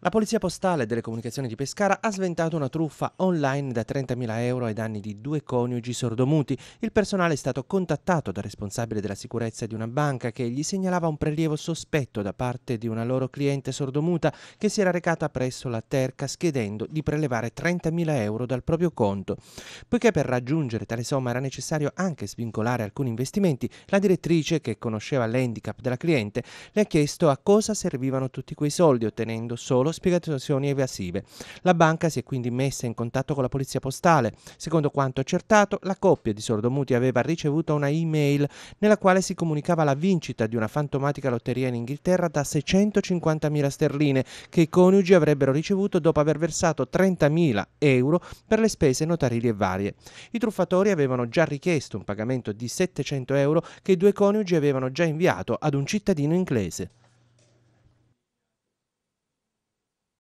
La Polizia Postale delle Comunicazioni di Pescara ha sventato una truffa online da 30.000 euro ai danni di due coniugi sordomuti. Il personale è stato contattato dal responsabile della sicurezza di una banca che gli segnalava un prelievo sospetto da parte di una loro cliente sordomuta che si era recata presso la Terca schiedendo di prelevare 30.000 euro dal proprio conto. Poiché per raggiungere tale somma era necessario anche svincolare alcuni investimenti, la direttrice, che conosceva l'handicap della cliente, le ha chiesto a cosa servivano tutti quei soldi, ottenendo solo solo spiegazioni evasive. La banca si è quindi messa in contatto con la polizia postale. Secondo quanto accertato, la coppia di sordomuti aveva ricevuto una e-mail nella quale si comunicava la vincita di una fantomatica lotteria in Inghilterra da 650.000 sterline che i coniugi avrebbero ricevuto dopo aver versato 30.000 euro per le spese notarili e varie. I truffatori avevano già richiesto un pagamento di 700 euro che i due coniugi avevano già inviato ad un cittadino inglese.